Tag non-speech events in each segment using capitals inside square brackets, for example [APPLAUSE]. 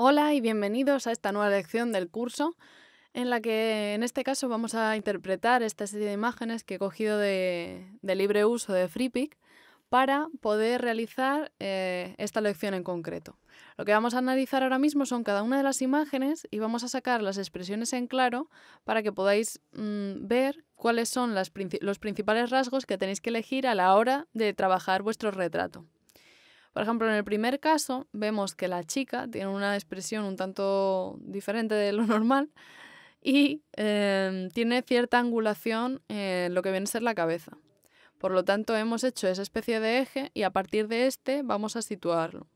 Hola y bienvenidos a esta nueva lección del curso en la que en este caso vamos a interpretar esta serie de imágenes que he cogido de, libre uso de FreePic para poder realizar eh, esta lección en concreto. Lo que vamos a analizar ahora mismo son cada una de las imágenes y vamos a sacar las expresiones en claro para que podáis mm, ver cuáles son los principales rasgos que tenéis que elegir a la hora de trabajar vuestro retrato. Por ejemplo, en el primer caso vemos que la chica tiene una expresión un tanto diferente de lo normal y em, tiene cierta angulación en lo que viene a ser la cabeza. Por lo tanto, hemos hecho esa especie de eje y a partir de este vamos a situarlo.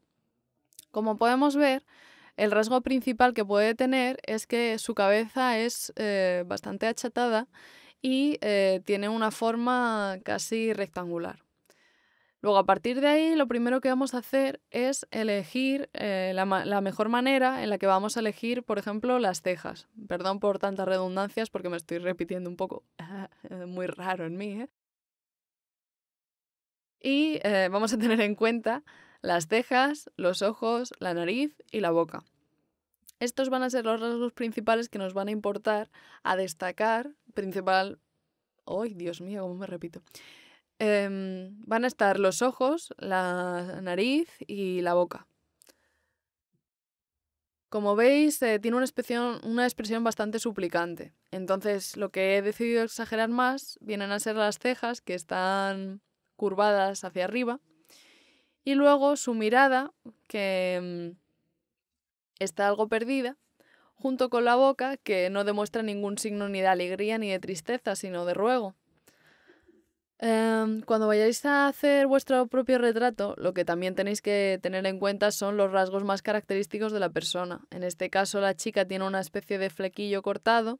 Como podemos ver, el rasgo principal que puede tener es que su cabeza es eh, bastante achatada y eh, tiene una forma casi rectangular. Luego, a partir de ahí, lo primero que vamos a hacer es elegir eh, la, mejor manera en la que vamos a elegir, por ejemplo, las cejas. Perdón por tantas redundancias porque me estoy repitiendo un poco [LAUGHS] muy raro en mí. ¿eh? Y eh, vamos a tener en cuenta las cejas, los ojos, la nariz y la boca. Estos van a ser los rasgos principales que nos van a importar a destacar, principal... ¡Ay, Dios mío, cómo me repito! Em, van a estar los ojos, la nariz y la boca. Como veis, eh, tiene una expresión, bastante suplicante. Entonces, lo que he decidido exagerar más vienen a ser las cejas, que están curvadas hacia arriba. Y luego su mirada, que em, está algo perdida, junto con la boca, que no demuestra ningún signo ni de alegría ni de tristeza, sino de ruego. Em, cuando vayáis a hacer vuestro propio retrato, lo que también tenéis que tener en cuenta son los rasgos más característicos de la persona. En este caso, la chica tiene una especie de flequillo cortado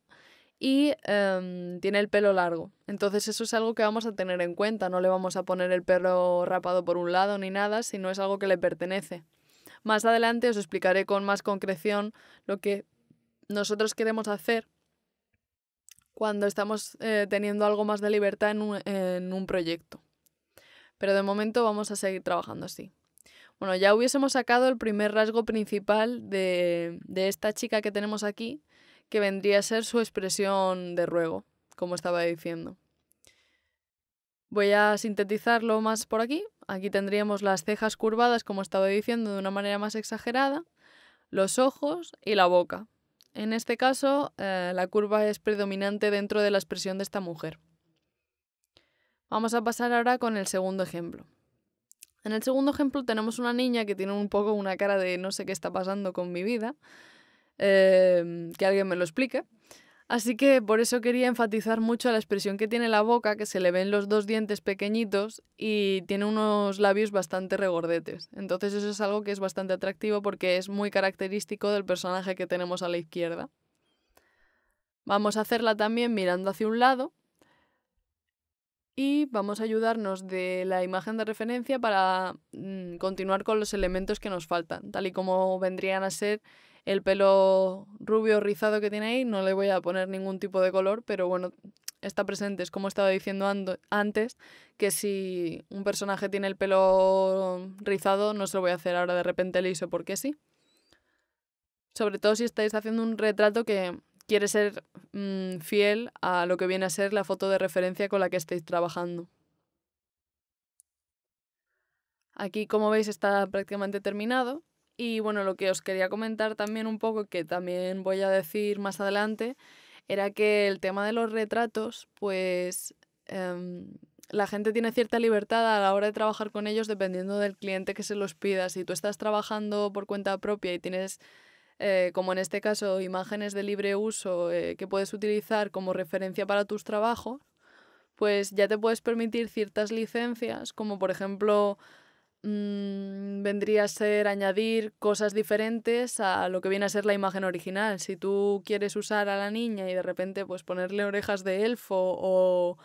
y em, tiene el pelo largo. Entonces eso es algo que vamos a tener en cuenta. No le vamos a poner el pelo rapado por un lado ni nada, sino es algo que le pertenece. Más adelante os explicaré con más concreción lo que nosotros queremos hacer cuando estamos eh, teniendo algo más de libertad en un, proyecto. Pero de momento vamos a seguir trabajando así. Bueno, ya hubiésemos sacado el primer rasgo principal de, de, esta chica que tenemos aquí, que vendría a ser su expresión de ruego, como estaba diciendo. Voy a sintetizarlo más por aquí. Aquí tendríamos las cejas curvadas, como estaba diciendo, de una manera más exagerada, los ojos y la boca, en este caso, eh, la curva es predominante dentro de la expresión de esta mujer. Vamos a pasar ahora con el segundo ejemplo. En el segundo ejemplo tenemos una niña que tiene un poco una cara de no sé qué está pasando con mi vida, eh, que alguien me lo explique. Así que por eso quería enfatizar mucho la expresión que tiene la boca, que se le ven los dos dientes pequeñitos y tiene unos labios bastante regordetes. Entonces eso es algo que es bastante atractivo porque es muy característico del personaje que tenemos a la izquierda. Vamos a hacerla también mirando hacia un lado y vamos a ayudarnos de la imagen de referencia para mm, continuar con los elementos que nos faltan, tal y como vendrían a ser el pelo rubio rizado que tiene ahí, no le voy a poner ningún tipo de color, pero bueno, está presente. Es como estaba diciendo antes, que si un personaje tiene el pelo rizado, no se lo voy a hacer ahora de repente liso, porque sí. Sobre todo si estáis haciendo un retrato que quiere ser mm, fiel a lo que viene a ser la foto de referencia con la que estáis trabajando. Aquí, como veis, está prácticamente terminado. Y bueno, lo que os quería comentar también un poco, que también voy a decir más adelante, era que el tema de los retratos, pues em, la gente tiene cierta libertad a la hora de trabajar con ellos dependiendo del cliente que se los pida. Si tú estás trabajando por cuenta propia y tienes, eh, como en este caso, imágenes de libre uso eh, que puedes utilizar como referencia para tus trabajos, pues ya te puedes permitir ciertas licencias, como por ejemplo Mm, vendría a ser añadir cosas diferentes a lo que viene a ser la imagen original. Si tú quieres usar a la niña y de repente pues ponerle orejas de elfo o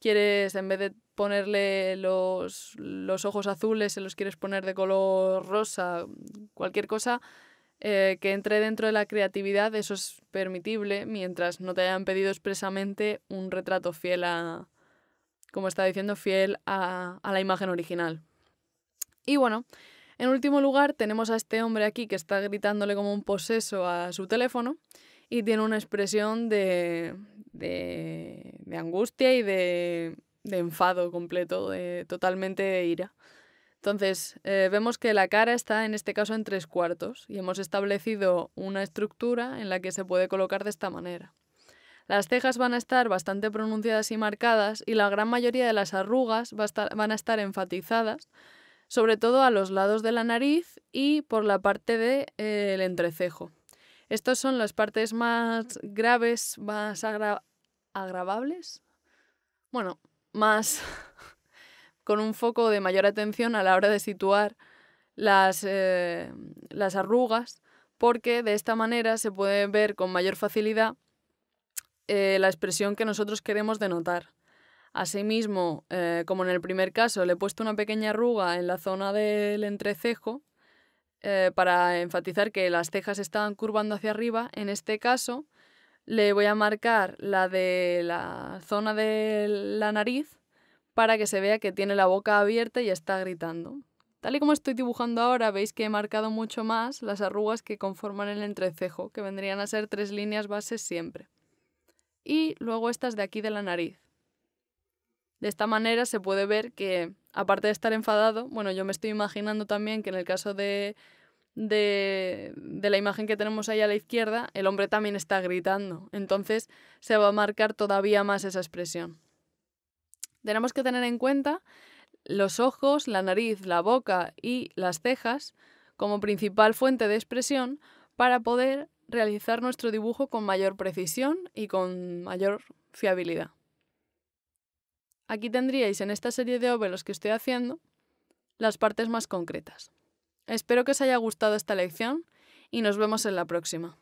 quieres en vez de ponerle los, ojos azules, se los quieres poner de color rosa, mm, cualquier cosa, eh, que entre dentro de la creatividad, eso es permitible mientras no te hayan pedido expresamente un retrato fiel a, como está diciendo, fiel a, a la imagen original. Y bueno, en último lugar tenemos a este hombre aquí que está gritándole como un poseso a su teléfono y tiene una expresión de, de, angustia y de, enfado completo, de totalmente ira. Entonces, eh, vemos que la cara está en este caso en tres cuartos y hemos establecido una estructura en la que se puede colocar de esta manera. Las cejas van a estar bastante pronunciadas y marcadas y la gran mayoría de las arrugas van a estar enfatizadas, sobre todo a los lados de la nariz y por la parte del de, eh, el entrecejo. Estas son las partes más graves, más agravables. Bueno, más [LAUGHS] con un foco de mayor atención a la hora de situar las, eh, las arrugas, porque de esta manera se puede ver con mayor facilidad eh, la expresión que nosotros queremos denotar. Asimismo, eh, como en el primer caso, le he puesto una pequeña arruga en la zona del entrecejo eh, para enfatizar que las cejas estaban curvando hacia arriba. En este caso, le voy a marcar la de la zona de la nariz para que se vea que tiene la boca abierta y está gritando. Tal y como estoy dibujando ahora, veis que he marcado mucho más las arrugas que conforman el entrecejo, que vendrían a ser tres líneas bases siempre. Y luego estas de aquí de la nariz de esta manera se puede ver que, aparte de estar enfadado, bueno, yo me estoy imaginando también que en el caso de, de, de, la imagen que tenemos ahí a la izquierda, el hombre también está gritando. Entonces se va a marcar todavía más esa expresión. Tenemos que tener en cuenta los ojos, la nariz, la boca y las cejas como principal fuente de expresión para poder realizar nuestro dibujo con mayor precisión y con mayor fiabilidad. Aquí tendríais en esta serie de óvelos que estoy haciendo las partes más concretas. Espero que os haya gustado esta lección y nos vemos en la próxima.